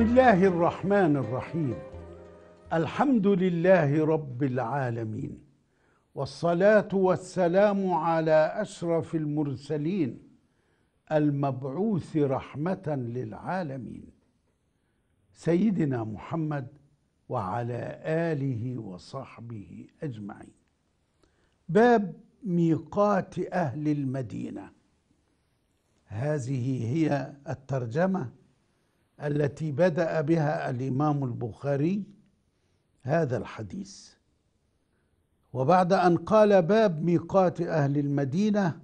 بسم الله الرحمن الرحيم الحمد لله رب العالمين والصلاه والسلام على اشرف المرسلين المبعوث رحمه للعالمين سيدنا محمد وعلى اله وصحبه اجمعين باب ميقات اهل المدينه هذه هي الترجمه التي بدأ بها الإمام البخاري هذا الحديث وبعد أن قال باب ميقات أهل المدينة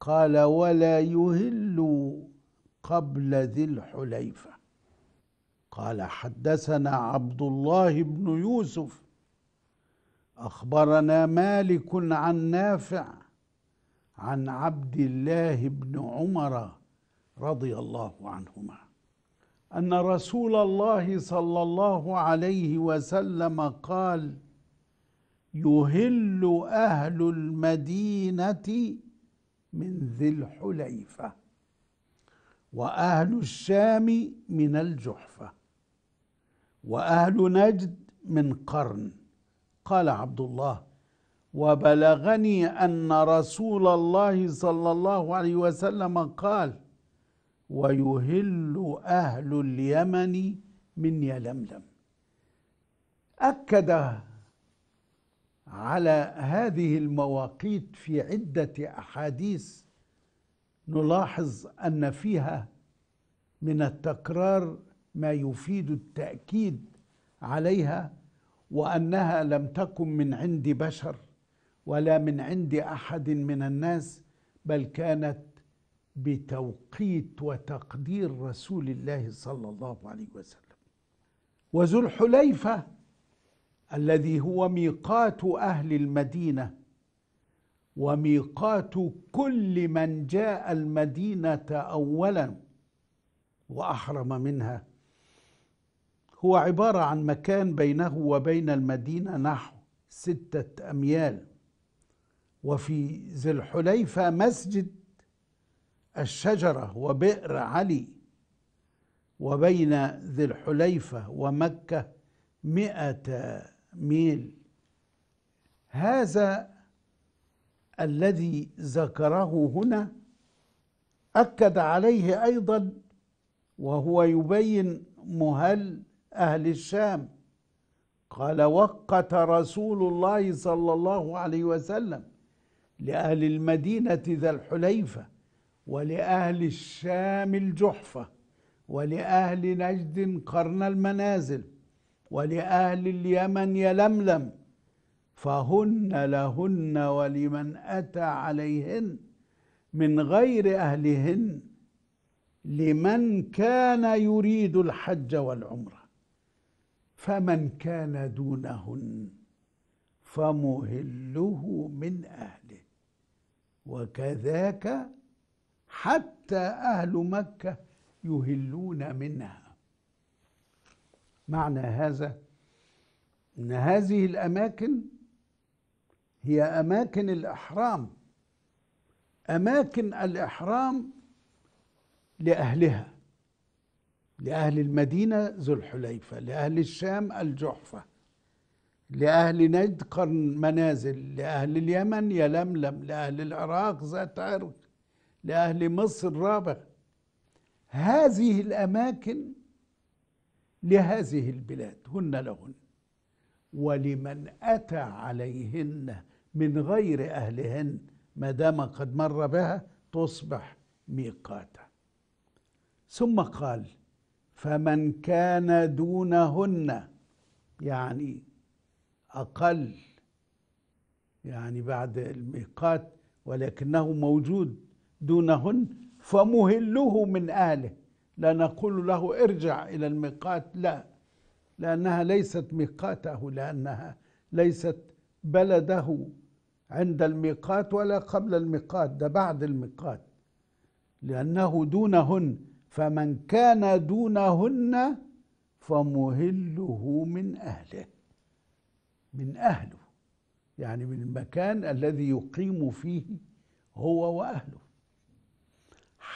قال ولا يهل قبل ذي الحليفة قال حدثنا عبد الله بن يوسف أخبرنا مالك عن نافع عن عبد الله بن عمر رضي الله عنهما ان رسول الله صلى الله عليه وسلم قال يهل اهل المدينه من ذي الحليفه واهل الشام من الجحفه واهل نجد من قرن قال عبد الله وبلغني ان رسول الله صلى الله عليه وسلم قال ويهل أهل اليمن من يلملم أكد على هذه المواقيت في عدة أحاديث نلاحظ أن فيها من التكرار ما يفيد التأكيد عليها وأنها لم تكن من عند بشر ولا من عند أحد من الناس بل كانت بتوقيت وتقدير رسول الله صلى الله عليه وسلم وذو الحليفه الذي هو ميقات اهل المدينه وميقات كل من جاء المدينه اولا واحرم منها هو عباره عن مكان بينه وبين المدينه نحو سته اميال وفي ذي الحليفه مسجد الشجرة وبئر علي وبين ذي الحليفة ومكة مئة ميل هذا الذي ذكره هنا أكد عليه أيضا وهو يبين مهل أهل الشام قال وقت رسول الله صلى الله عليه وسلم لأهل المدينة ذا الحليفة ولأهل الشام الجحفة ولأهل نجد قرن المنازل ولأهل اليمن يلملم فهن لهن ولمن أتى عليهن من غير أهلهن لمن كان يريد الحج والعمرة فمن كان دونهن فمهله من أهله وكذاك حتى أهل مكة يهلون منها معنى هذا أن هذه الأماكن هي أماكن الإحرام أماكن الإحرام لأهلها لأهل المدينة ذو الحليفة لأهل الشام الجحفة لأهل نجد قرن منازل لأهل اليمن يلملم لأهل العراق ذات عرق لأهل مصر الرابع هذه الأماكن لهذه البلاد هن لهن ولمن أتى عليهن من غير أهلهن ما دام قد مر بها تصبح ميقاتا ثم قال فمن كان دونهن يعني أقل يعني بعد الميقات ولكنه موجود دونهن فمهله من اهله لا نقول له ارجع الى الميقات لا لانها ليست ميقاته لانها ليست بلده عند الميقات ولا قبل الميقات ده بعد الميقات لانه دونهن فمن كان دونهن فمهله من اهله من اهله يعني من المكان الذي يقيم فيه هو واهله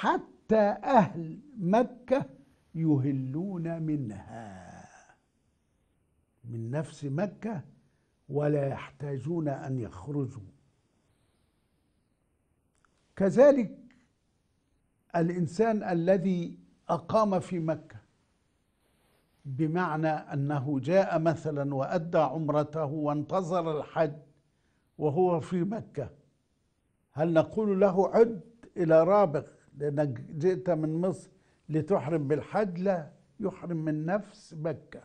حتى أهل مكة يهلون منها من نفس مكة ولا يحتاجون أن يخرجوا كذلك الإنسان الذي أقام في مكة بمعنى أنه جاء مثلا وأدى عمرته وانتظر الحج وهو في مكة هل نقول له عد إلى رابغ لأنك جئت من مصر لتحرم بالحج لا يحرم من نفس مكة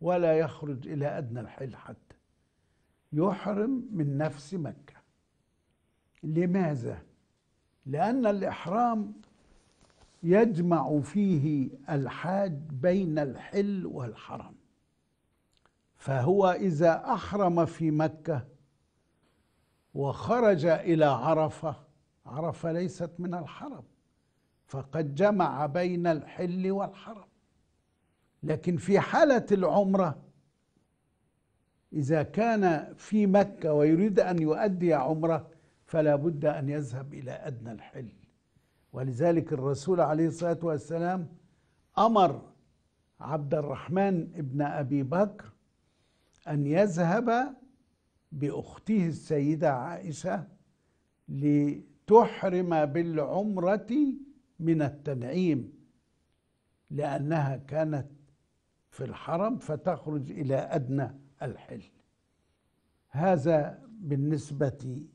ولا يخرج إلى أدنى الحل حتى يحرم من نفس مكة لماذا؟ لأن الإحرام يجمع فيه الحاج بين الحل والحرم فهو إذا أحرم في مكة وخرج إلى عرفة عرفة ليست من الحرم فقد جمع بين الحل والحرم لكن في حالة العمرة إذا كان في مكة ويريد أن يؤدي عمرة فلا بد أن يذهب إلى أدنى الحل ولذلك الرسول عليه الصلاة والسلام أمر عبد الرحمن ابن أبي بكر أن يذهب بأخته السيدة عائشة تحرم بالعمرة من التنعيم لأنها كانت في الحرم فتخرج إلى أدنى الحل هذا بالنسبة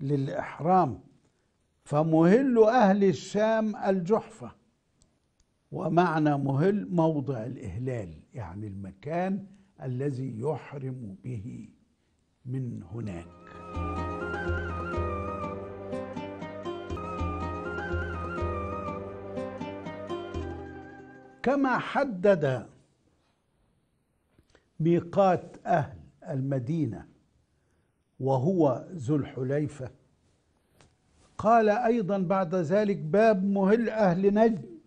للإحرام فمهل أهل الشام الجحفة ومعنى مهل موضع الإهلال يعني المكان الذي يحرم به من هناك كما حدد ميقات أهل المدينة وهو ذو الحليفة قال أيضا بعد ذلك باب مهل أهل نجد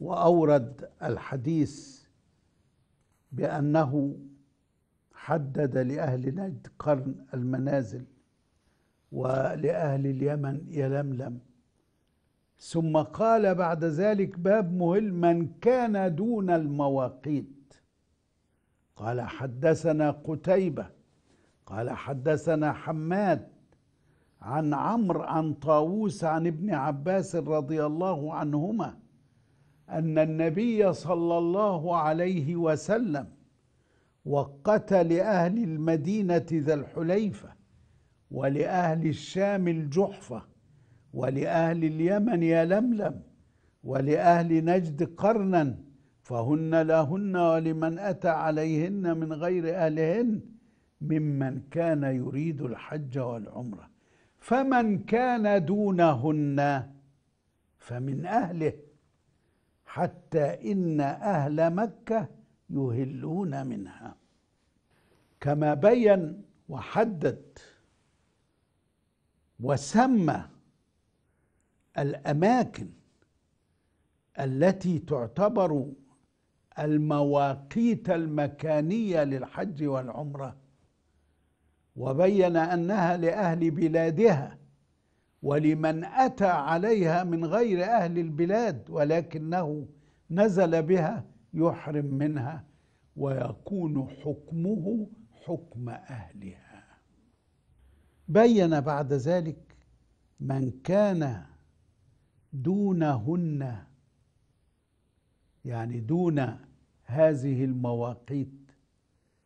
وأورد الحديث بأنه حدد لأهل نجد قرن المنازل ولأهل اليمن يلملم ثم قال بعد ذلك باب مهم من كان دون المواقيت قال حدثنا قتيبة قال حدثنا حماد عن عمرو عن طاووس عن ابن عباس رضي الله عنهما أن النبي صلى الله عليه وسلم وقت لأهل المدينة ذا الحليفة ولأهل الشام الجحفة ولأهل اليمن يا لملم ولأهل نجد قرنا فهن لهن ولمن أتى عليهن من غير أهلهن ممن كان يريد الحج والعمرة فمن كان دونهن فمن أهله حتى إن أهل مكة يهلون منها كما بين وحدد وسمى الاماكن التي تعتبر المواقيت المكانيه للحج والعمره وبين انها لاهل بلادها ولمن اتى عليها من غير اهل البلاد ولكنه نزل بها يحرم منها ويكون حكمه حكم اهلها بين بعد ذلك من كان دونهن يعني دون هذه المواقيت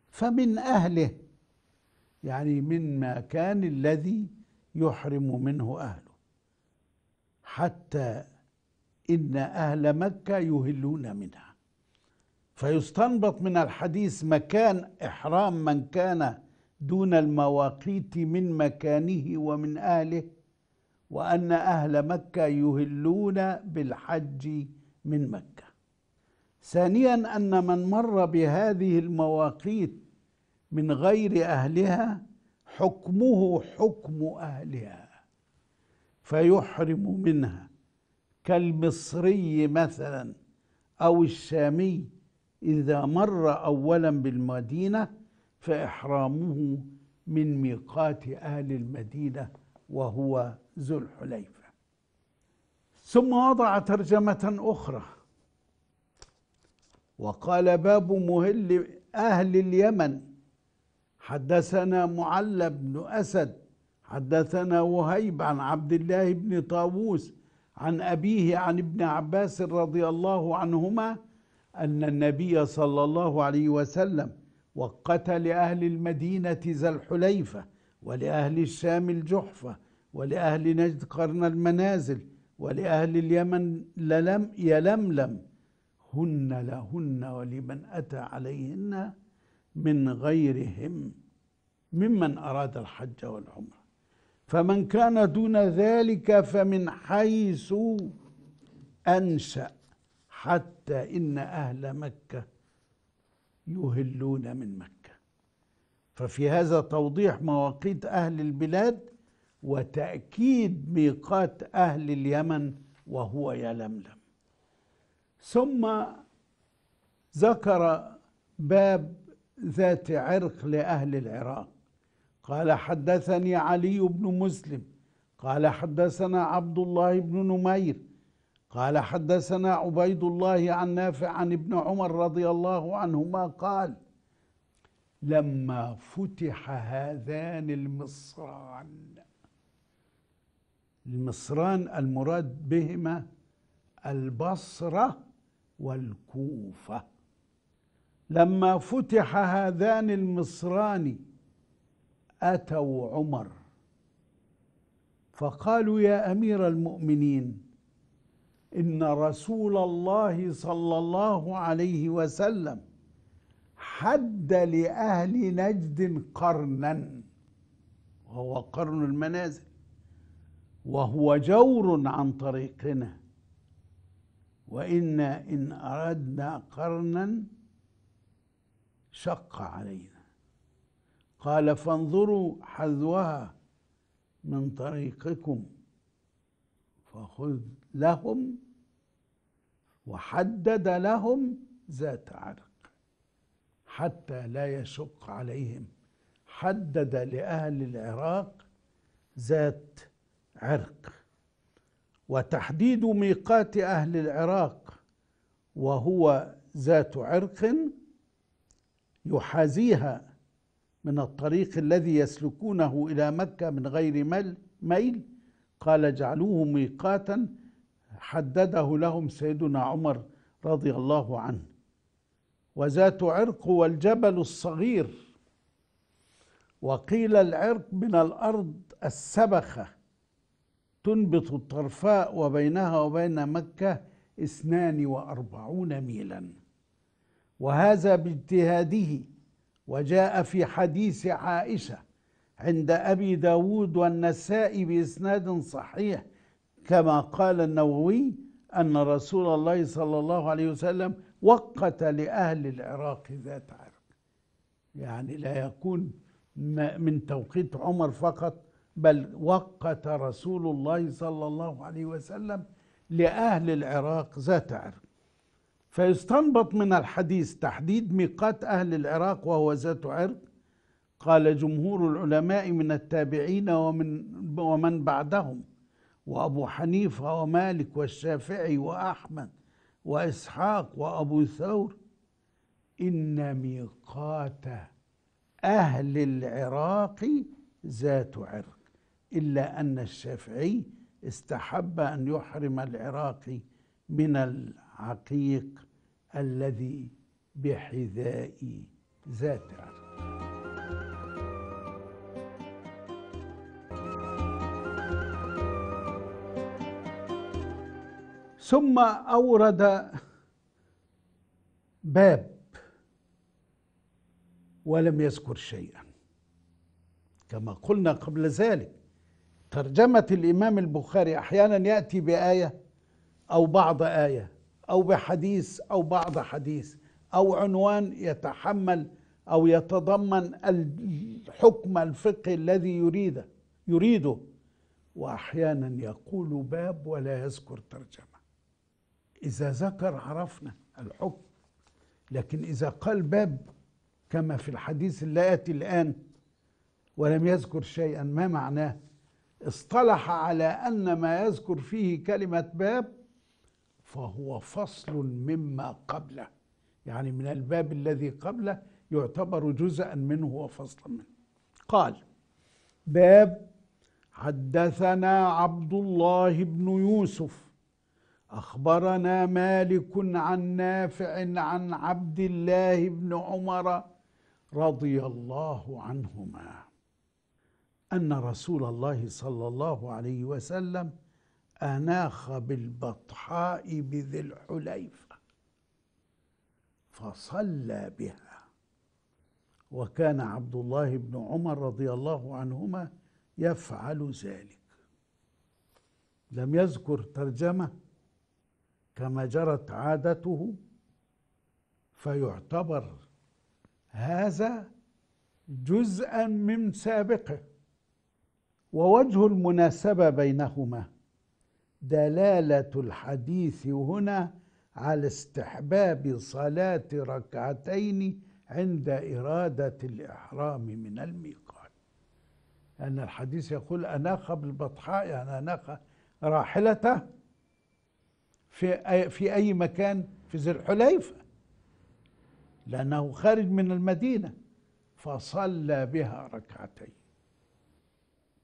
فمن أهله يعني من مكان الذي يحرم منه أهله حتى إن أهل مكة يهلون منها فيستنبط من الحديث مكان إحرام من كان دون المواقيت من مكانه ومن أهله وأن أهل مكة يهلون بالحج من مكة ثانيا أن من مر بهذه المواقيت من غير أهلها حكمه حكم أهلها فيحرم منها كالمصري مثلا أو الشامي إذا مر أولا بالمدينة فإحرامه من ميقات أهل المدينة وهو ذو الحليفة ثم وضع ترجمة أخرى وقال باب مهل أهل اليمن حدثنا معل بن أسد حدثنا وهيب عن عبد الله بن طاووس عن أبيه عن ابن عباس رضي الله عنهما أن النبي صلى الله عليه وسلم وقت لأهل المدينة ذا الحليفة ولأهل الشام الجحفة ولأهل نجد قرن المنازل ولأهل اليمن للم يلملم هن لهن ولمن أتى عليهن من غيرهم ممن أراد الحج والعمرة فمن كان دون ذلك فمن حيث أنشأ حتى إن أهل مكة يهلون من مكة ففي هذا توضيح مواقيت أهل البلاد وتأكيد ميقات أهل اليمن وهو يلملم ثم ذكر باب ذات عرق لأهل العراق قال حدثني علي بن مسلم قال حدثنا عبد الله بن نمير قال حدثنا عبيد الله عن نافع عن ابن عمر رضي الله عنهما قال لما فتح هذان المصران المصران المراد بهما البصرة والكوفة لما فتح هذان المصران أتوا عمر فقالوا يا أمير المؤمنين إن رسول الله صلى الله عليه وسلم حد لأهل نجد قرنا وهو قرن المنازل وهو جور عن طريقنا وإنا إن أردنا قرنا شق علينا قال فانظروا حذوها من طريقكم فخذ لهم وحدد لهم ذات عرق حتى لا يشق عليهم حدد لأهل العراق ذات عرق وتحديد ميقات اهل العراق وهو ذات عرق يحاذيها من الطريق الذي يسلكونه الى مكه من غير مل ميل قال جعلوه ميقاتا حدده لهم سيدنا عمر رضي الله عنه وذات عرق والجبل الصغير وقيل العرق من الارض السبخه تنبت الطرفاء وبينها وبين مكة اثنان وأربعون ميلا وهذا باجتهاده وجاء في حديث عائشة عند أبي داود والنساء بإسناد صحيح كما قال النووي أن رسول الله صلى الله عليه وسلم وقت لأهل العراق ذات عرق يعني لا يكون من توقيت عمر فقط بل وقت رسول الله صلى الله عليه وسلم لأهل العراق ذات عرق فيستنبط من الحديث تحديد ميقات أهل العراق وهو ذات عرق قال جمهور العلماء من التابعين ومن, ومن بعدهم وأبو حنيفة ومالك والشافعي وأحمد وإسحاق وأبو ثور إن ميقات أهل العراق ذات عرق إلا أن الشافعي استحب أن يحرم العراقي من العقيق الذي بحذاء ذات ثم أورد باب ولم يذكر شيئا كما قلنا قبل ذلك ترجمة الإمام البخاري أحيانا يأتي بآية أو بعض آية أو بحديث أو بعض حديث أو عنوان يتحمل أو يتضمن الحكم الفقهي الذي يريده يريده وأحيانا يقول باب ولا يذكر ترجمة إذا ذكر عرفنا الحكم لكن إذا قال باب كما في الحديث اللي يأتي الآن ولم يذكر شيئا ما معناه اصطلح على ان ما يذكر فيه كلمه باب فهو فصل مما قبله يعني من الباب الذي قبله يعتبر جزءا منه وفصلا منه قال باب حدثنا عبد الله بن يوسف اخبرنا مالك عن نافع عن عبد الله بن عمر رضي الله عنهما أن رسول الله صلى الله عليه وسلم أناخ بالبطحاء بذي الحليفة فصلى بها وكان عبد الله بن عمر رضي الله عنهما يفعل ذلك لم يذكر ترجمة كما جرت عادته فيعتبر هذا جزءا من سابقه ووجه المناسبة بينهما دلالة الحديث هنا على استحباب صلاة ركعتين عند إرادة الإحرام من الميقات لان الحديث يقول أناخ بالبطحاء يعني أناخ راحلته في أي, في أي مكان في ذي الحليفة لأنه خارج من المدينة فصلى بها ركعتين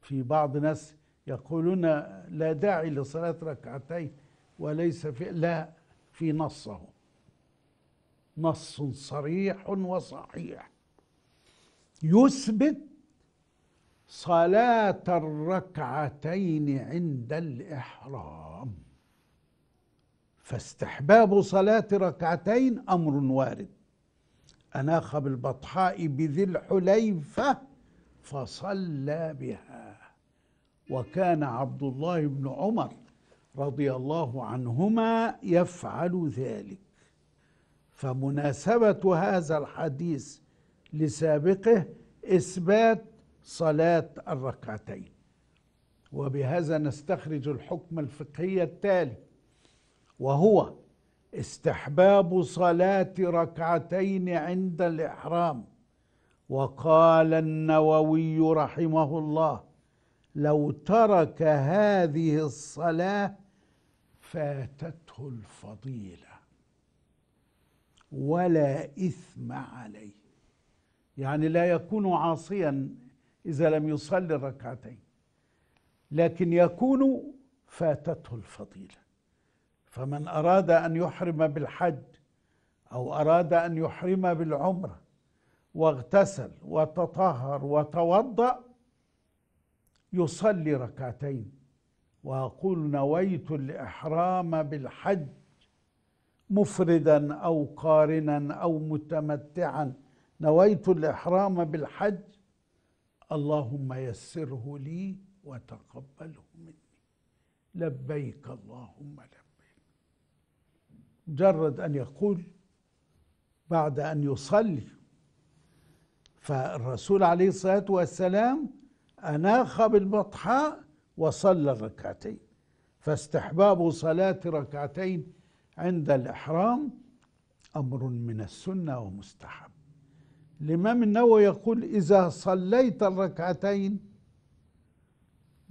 في بعض ناس يقولون لا داعي لصلاة ركعتين وليس في لا في نصه نص صريح وصحيح يثبت صلاة الركعتين عند الإحرام فاستحباب صلاة ركعتين أمر وارد أناخ بالبطحاء بذي الحليفة فصلى بها وكان عبد الله بن عمر رضي الله عنهما يفعل ذلك فمناسبة هذا الحديث لسابقه إثبات صلاة الركعتين وبهذا نستخرج الحكم الفقهي التالي وهو استحباب صلاة ركعتين عند الإحرام وقال النووي رحمه الله لو ترك هذه الصلاه فاتته الفضيله ولا اثم عليه يعني لا يكون عاصيا اذا لم يصلي الركعتين لكن يكون فاتته الفضيله فمن اراد ان يحرم بالحج او اراد ان يحرم بالعمره واغتسل وتطهر وتوضا يصلي ركعتين وأقول نويت الإحرام بالحج مفردا أو قارنا أو متمتعا نويت الإحرام بالحج اللهم يسره لي وتقبله مني لبيك اللهم لبيك مجرد أن يقول بعد أن يصلي فالرسول عليه الصلاة والسلام أناخ بالبطحاء وصلى الركعتين فاستحباب صلاة ركعتين عند الإحرام أمر من السنة ومستحب الإمام النووي يقول إذا صليت الركعتين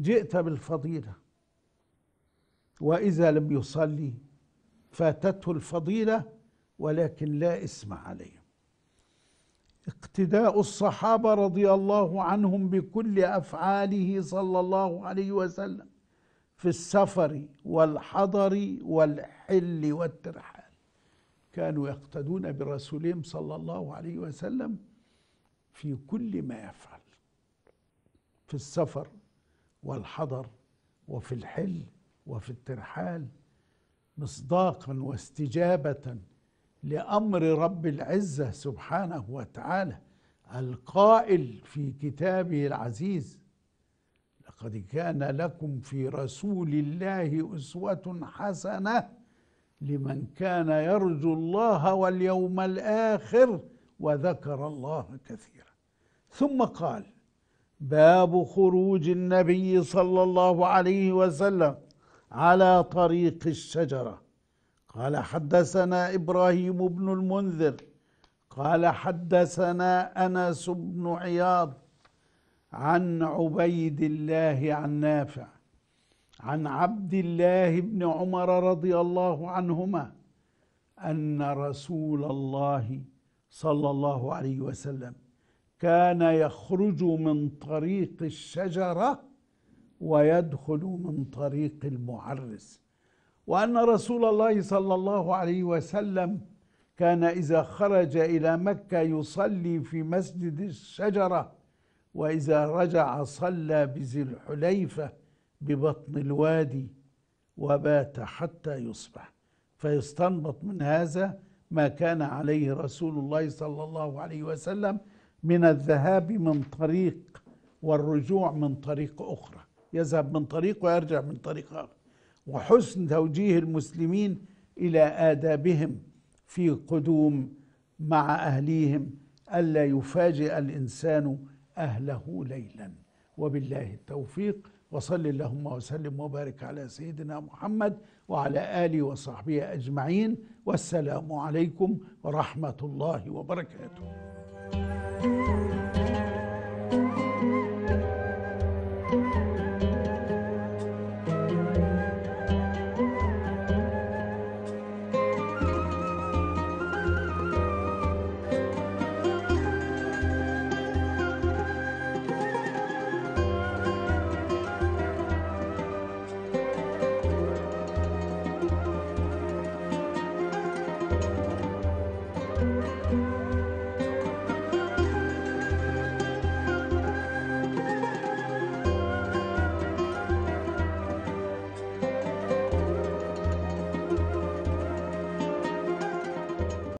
جئت بالفضيلة وإذا لم يصلي فاتته الفضيلة ولكن لا اسم عليه اقتداء الصحابه رضي الله عنهم بكل افعاله صلى الله عليه وسلم في السفر والحضر والحل والترحال كانوا يقتدون برسولهم صلى الله عليه وسلم في كل ما يفعل في السفر والحضر وفي الحل وفي الترحال مصداقا واستجابه لامر رب العزه سبحانه وتعالى القائل في كتابه العزيز لقد كان لكم في رسول الله اسوه حسنه لمن كان يرجو الله واليوم الاخر وذكر الله كثيرا ثم قال باب خروج النبي صلى الله عليه وسلم على طريق الشجره قال حدثنا ابراهيم بن المنذر قال حدثنا انس بن عياض عن عبيد الله عن نافع عن عبد الله بن عمر رضي الله عنهما ان رسول الله صلى الله عليه وسلم كان يخرج من طريق الشجره ويدخل من طريق المعرس وأن رسول الله صلى الله عليه وسلم كان إذا خرج إلى مكة يصلي في مسجد الشجرة وإذا رجع صلى بذي الحليفة ببطن الوادي وبات حتى يصبح فيستنبط من هذا ما كان عليه رسول الله صلى الله عليه وسلم من الذهاب من طريق والرجوع من طريق أخرى يذهب من طريق ويرجع من طريق اخرى وحسن توجيه المسلمين الى آدابهم في قدوم مع أهليهم ألا يفاجئ الإنسان أهله ليلا وبالله التوفيق وصل اللهم وسلم وبارك على سيدنا محمد وعلى آله وصحبه أجمعين والسلام عليكم ورحمة الله وبركاته